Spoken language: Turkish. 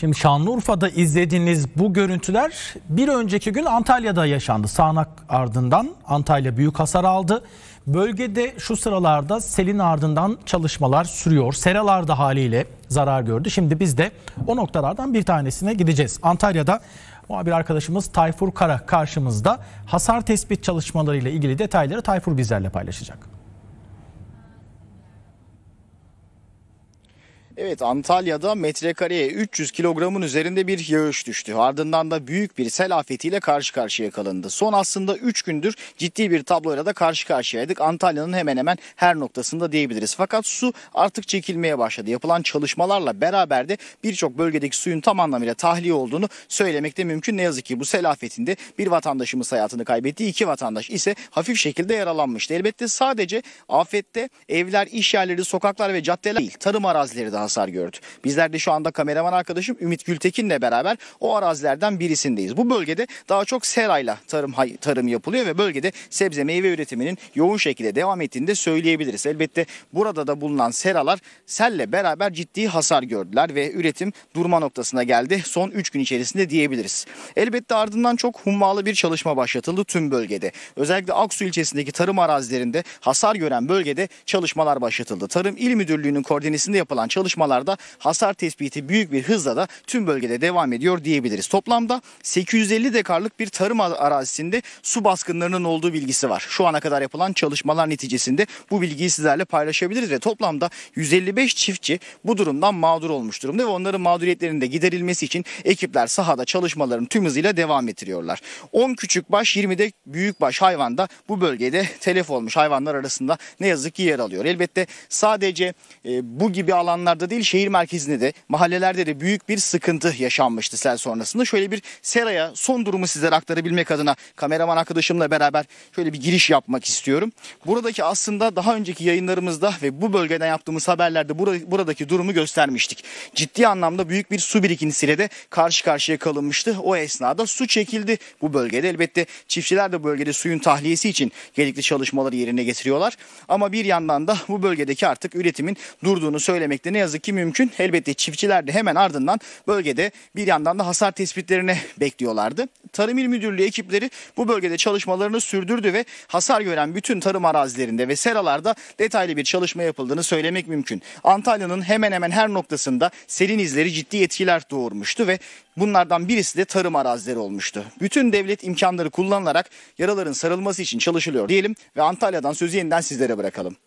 Şimdi Şanlıurfa'da izlediğiniz bu görüntüler bir önceki gün Antalya'da yaşandı. Sağnak ardından Antalya büyük hasar aldı. Bölgede şu sıralarda selin ardından çalışmalar sürüyor. seralarda haliyle zarar gördü. Şimdi biz de o noktalardan bir tanesine gideceğiz. Antalya'da muhabir arkadaşımız Tayfur Kara karşımızda hasar tespit çalışmalarıyla ilgili detayları Tayfur bizlerle paylaşacak. Evet Antalya'da metrekareye 300 kilogramın üzerinde bir yağış düştü. Ardından da büyük bir sel afetiyle karşı karşıya kalındı. Son aslında 3 gündür ciddi bir tabloyla da karşı karşıyaydık. Antalya'nın hemen hemen her noktasında diyebiliriz. Fakat su artık çekilmeye başladı. Yapılan çalışmalarla beraber de birçok bölgedeki suyun tam anlamıyla tahliye olduğunu söylemek de mümkün. Ne yazık ki bu sel afetinde bir vatandaşımız hayatını kaybetti. iki vatandaş ise hafif şekilde yaralanmıştı. Elbette sadece afette evler, iş yerleri, sokaklar ve caddeler değil tarım arazileri de hasar gördü. Bizler de şu anda kameraman arkadaşım Ümit Gültekin'le beraber o arazilerden birisindeyiz. Bu bölgede daha çok serayla tarım tarım yapılıyor ve bölgede sebze meyve üretiminin yoğun şekilde devam ettiğini de söyleyebiliriz. Elbette burada da bulunan seralar selle beraber ciddi hasar gördüler ve üretim durma noktasına geldi. Son 3 gün içerisinde diyebiliriz. Elbette ardından çok hummalı bir çalışma başlatıldı tüm bölgede. Özellikle Aksu ilçesindeki tarım arazilerinde hasar gören bölgede çalışmalar başlatıldı. Tarım İl Müdürlüğü'nün koordinasyonunda yapılan çalışma çalışmalarda hasar tespiti büyük bir hızla da tüm bölgede devam ediyor diyebiliriz. Toplamda 850 dekarlık bir tarım arazisinde su baskınlarının olduğu bilgisi var. Şu ana kadar yapılan çalışmalar neticesinde bu bilgiyi sizlerle paylaşabiliriz ve toplamda 155 çiftçi bu durumdan mağdur olmuş durumda ve onların mağduriyetlerinin de giderilmesi için ekipler sahada çalışmaların tüm hızıyla devam ettiriyorlar. 10 küçük baş 20 de büyük baş hayvan da bu bölgede telef olmuş hayvanlar arasında ne yazık ki yer alıyor. Elbette sadece e, bu gibi alanlarda Ankara'da değil şehir merkezinde de mahallelerde de büyük bir sıkıntı yaşanmıştı sel sonrasında. Şöyle bir seraya son durumu sizlere aktarabilmek adına kameraman arkadaşımla beraber şöyle bir giriş yapmak istiyorum. Buradaki aslında daha önceki yayınlarımızda ve bu bölgeden yaptığımız haberlerde buradaki durumu göstermiştik. Ciddi anlamda büyük bir su birikintisiyle de karşı karşıya kalınmıştı. O esnada su çekildi bu bölgede. Elbette çiftçiler de bölgede suyun tahliyesi için gerekli çalışmaları yerine getiriyorlar. Ama bir yandan da bu bölgedeki artık üretimin durduğunu söylemekte ne yazık yazık ki mümkün. Elbette çiftçiler de hemen ardından bölgede bir yandan da hasar tespitlerini bekliyorlardı. Tarım İl Müdürlüğü ekipleri bu bölgede çalışmalarını sürdürdü ve hasar gören bütün tarım arazilerinde ve seralarda detaylı bir çalışma yapıldığını söylemek mümkün. Antalya'nın hemen hemen her noktasında serin izleri ciddi etkiler doğurmuştu ve bunlardan birisi de tarım arazileri olmuştu. Bütün devlet imkanları kullanılarak yaraların sarılması için çalışılıyor diyelim ve Antalya'dan sözü yeniden sizlere bırakalım.